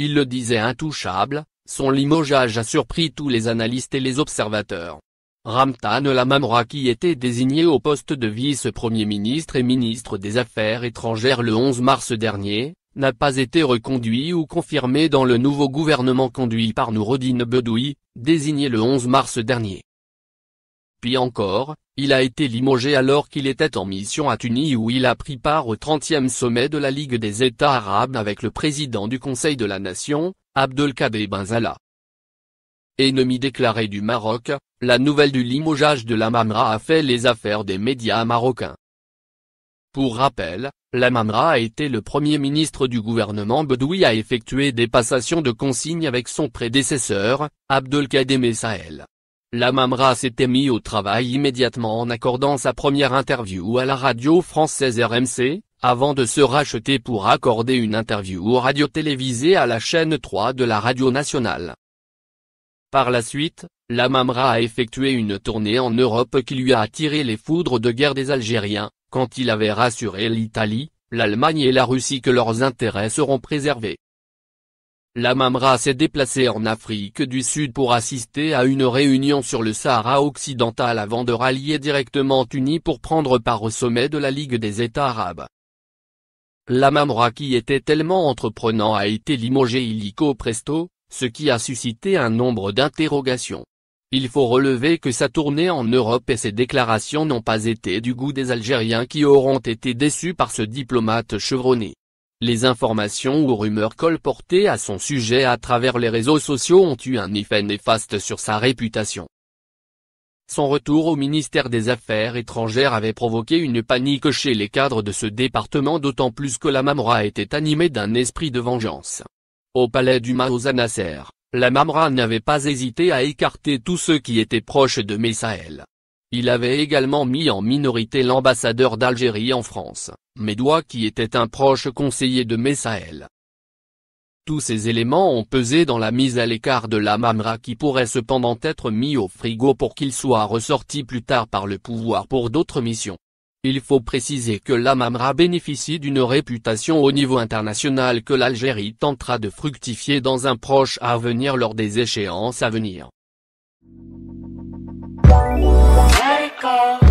Il le disait intouchable, son limogeage a surpris tous les analystes et les observateurs. Ramtan Lamamra qui était désigné au poste de vice-premier ministre et ministre des Affaires étrangères le 11 mars dernier, n'a pas été reconduit ou confirmé dans le nouveau gouvernement conduit par Nourodine Bedoui, désigné le 11 mars dernier. Puis encore, il a été limogé alors qu'il était en mission à Tunis où il a pris part au 30e sommet de la Ligue des États arabes avec le président du Conseil de la Nation, Abdelkader Benzala. Ennemi déclaré du Maroc, la nouvelle du limogeage de la Mamra a fait les affaires des médias marocains. Pour rappel, la Mamra a été le premier ministre du gouvernement Bedoui à effectuer des passations de consignes avec son prédécesseur, Abdelkader Messaël. La Mamra s'était mis au travail immédiatement en accordant sa première interview à la radio française RMC, avant de se racheter pour accorder une interview aux radios télévisées à la chaîne 3 de la radio nationale. Par la suite, la Mamra a effectué une tournée en Europe qui lui a attiré les foudres de guerre des Algériens, quand il avait rassuré l'Italie, l'Allemagne et la Russie que leurs intérêts seront préservés. La Mamra s'est déplacée en Afrique du Sud pour assister à une réunion sur le Sahara occidental avant de rallier directement Tunis pour prendre part au sommet de la Ligue des États arabes. La Mamra qui était tellement entreprenant a été limogé illico presto, ce qui a suscité un nombre d'interrogations. Il faut relever que sa tournée en Europe et ses déclarations n'ont pas été du goût des Algériens qui auront été déçus par ce diplomate chevronné. Les informations ou rumeurs colportées à son sujet à travers les réseaux sociaux ont eu un effet néfaste sur sa réputation. Son retour au ministère des Affaires étrangères avait provoqué une panique chez les cadres de ce département d'autant plus que la Mamra était animée d'un esprit de vengeance. Au palais du ma'ozanasser la Mamra n'avait pas hésité à écarter tous ceux qui étaient proches de Messaël. Il avait également mis en minorité l'ambassadeur d'Algérie en France, Médois qui était un proche conseiller de Messaël. Tous ces éléments ont pesé dans la mise à l'écart de la Mamra qui pourrait cependant être mis au frigo pour qu'il soit ressorti plus tard par le pouvoir pour d'autres missions. Il faut préciser que la Mamra bénéficie d'une réputation au niveau international que l'Algérie tentera de fructifier dans un proche avenir lors des échéances à venir. call.